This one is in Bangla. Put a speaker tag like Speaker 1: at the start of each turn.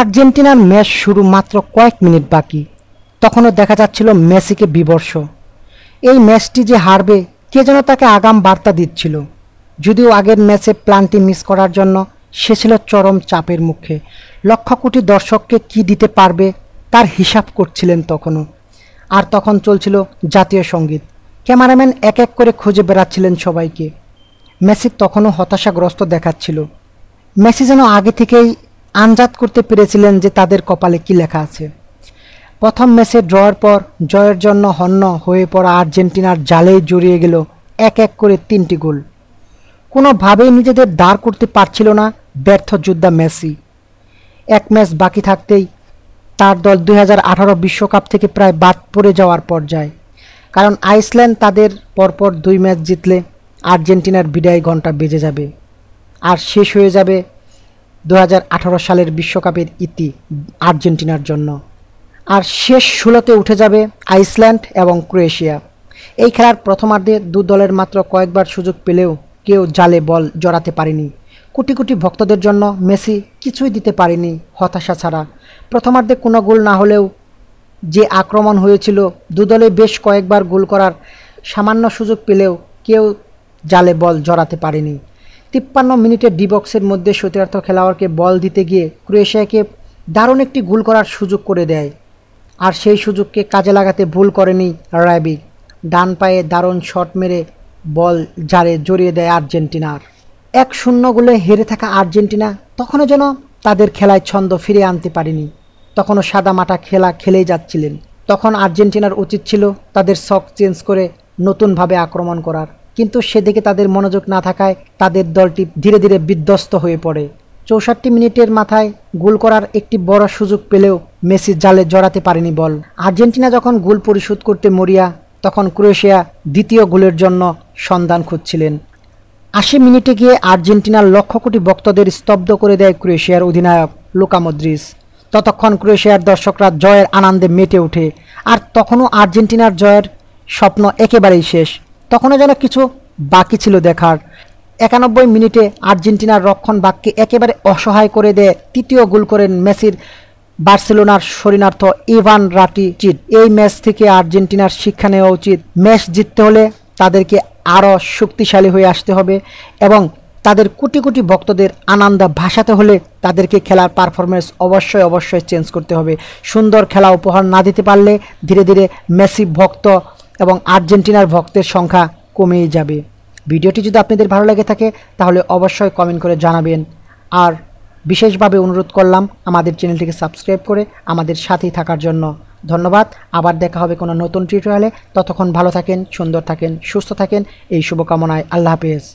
Speaker 1: আর্জেন্টিনার ম্যাচ শুরু মাত্র কয়েক মিনিট বাকি তখনও দেখা যাচ্ছিল মেসিকে বিবর্ষ এই ম্যাচটি যে হারবে কে যেন তাকে আগাম বার্তা দিচ্ছিল যদিও আগের ম্যাচে প্ল্যানটি মিস করার জন্য সে ছিল চরম চাপের মুখে লক্ষ কোটি দর্শককে কি দিতে পারবে তার হিসাব করছিলেন তখনও আর তখন চলছিল জাতীয় সঙ্গীত ক্যামেরাম্যান এক এক করে খুঁজে বেড়াচ্ছিলেন সবাইকে মেসি তখনও হতাশাগ্রস্ত দেখাচ্ছিল মেসি যেন আগে থেকেই আনজাত করতে পেরেছিলেন যে তাদের কপালে কি লেখা আছে প্রথম ম্যাচে ড্রয়ের পর জয়ের জন্য হন্য হয়ে পড়া আর্জেন্টিনার জালেই জড়িয়ে গেল এক এক করে তিনটি গোল কোনোভাবেই নিজেদের দাঁড় করতে পারছিল না ব্যর্থ যোদ্ধা মেসি এক ম্যাচ বাকি থাকতেই তার দল দুই বিশ্বকাপ থেকে প্রায় বাদ পড়ে যাওয়ার পর্যায়ে কারণ আইসল্যান্ড তাদের পরপর দুই ম্যাচ জিতলে আর্জেন্টিনার বিদায় ঘণ্টা বেজে যাবে আর শেষ হয়ে যাবে দু সালের বিশ্বকাপের ইতি আর্জেন্টিনার জন্য আর শেষ ষোলোতে উঠে যাবে আইসল্যান্ড এবং ক্রোয়েশিয়া এই খেলার প্রথমার্ধে দু দলের মাত্র কয়েকবার সুযোগ পেলেও কেউ জালে বল জড়াতে পারেনি কোটি কোটি ভক্তদের জন্য মেসি কিছুই দিতে পারেনি হতাশা ছাড়া প্রথমার্ধে কোনো গোল না হলেও যে আক্রমণ হয়েছিল দু দলে বেশ কয়েকবার গোল করার সামান্য সুযোগ পেলেও কেউ জালে বল জড়াতে পারেনি তিপ্পান্ন মিনিটের ডিবক্সের মধ্যে সতীর্থ খেলোয়াড়কে বল দিতে গিয়ে ক্রোয়েশিয়াকে দারুণ একটি গোল করার সুযোগ করে দেয় আর সেই সুযোগকে কাজে লাগাতে ভুল করেনি র্যাবি ডান পায়ে দারুণ শট মেরে বল জারে জড়িয়ে দেয় আর্জেন্টিনার এক শূন্য গোলে হেরে থাকা আর্জেন্টিনা তখনও যেন তাদের খেলায় ছন্দ ফিরে আনতে পারেনি তখনও সাদামাটা খেলা খেলেই যাচ্ছিলেন তখন আর্জেন্টিনার উচিত ছিল তাদের শখ চেঞ্জ করে নতুনভাবে আক্রমণ করার কিন্তু সেদিকে তাদের মনোযোগ না থাকায় তাদের দলটি ধীরে ধীরে বিধ্বস্ত হয়ে পড়ে চৌষট্টি মিনিটের মাথায় গোল করার একটি বড় সুযোগ পেলেও মেসি জালে জড়াতে পারেনি বল আর্জেন্টিনা যখন গোল পরিশোধ করতে মরিয়া তখন ক্রোয়েশিয়া দ্বিতীয় গোলের জন্য সন্ধান খুঁজছিলেন আশি মিনিটে গিয়ে আর্জেন্টিনার লক্ষ কোটি বক্তদের স্তব্ধ করে দেয় ক্রোয়েশিয়ার অধিনায়ক লোকামদ্রিস ততক্ষণ ক্রোয়েশিয়ার দর্শকরা জয়ের আনন্দে মেটে ওঠে আর তখনও আর্জেন্টিনার জয়ের স্বপ্ন একেবারেই শেষ তখনও যেন কিছু বাকি ছিল দেখার একানব্বই মিনিটে আর্জেন্টিনার রক্ষণ বাক্যে একেবারে অসহায় করে দেয় তৃতীয় গোল করেন মেসির বার্সেলোনার শরীরার্থ ইভান রাটিচিট এই ম্যাচ থেকে আর্জেন্টিনার শিক্ষা নেওয়া উচিত ম্যাচ জিততে হলে তাদেরকে আরও শক্তিশালী হয়ে আসতে হবে এবং তাদের কোটি কোটি ভক্তদের আনন্দ ভাসাতে হলে তাদেরকে খেলার পারফরমেন্স অবশ্যই অবশ্যই চেঞ্জ করতে হবে সুন্দর খেলা উপহার না দিতে পারলে ধীরে ধীরে মেসি ভক্ত এবং আর্জেন্টিনার ভক্তের সংখ্যা কমেই যাবে ভিডিওটি যদি আপনাদের ভালো লাগে থাকে তাহলে অবশ্যই কমেন্ট করে জানাবেন আর বিশেষভাবে অনুরোধ করলাম আমাদের চ্যানেলটিকে সাবস্ক্রাইব করে আমাদের সাথেই থাকার জন্য ধন্যবাদ আবার দেখা হবে কোনো নতুন টিউটোরিয়ালে ততক্ষণ ভালো থাকেন সুন্দর থাকেন সুস্থ থাকেন এই শুভকামনায় আল্লাহ হাফেজ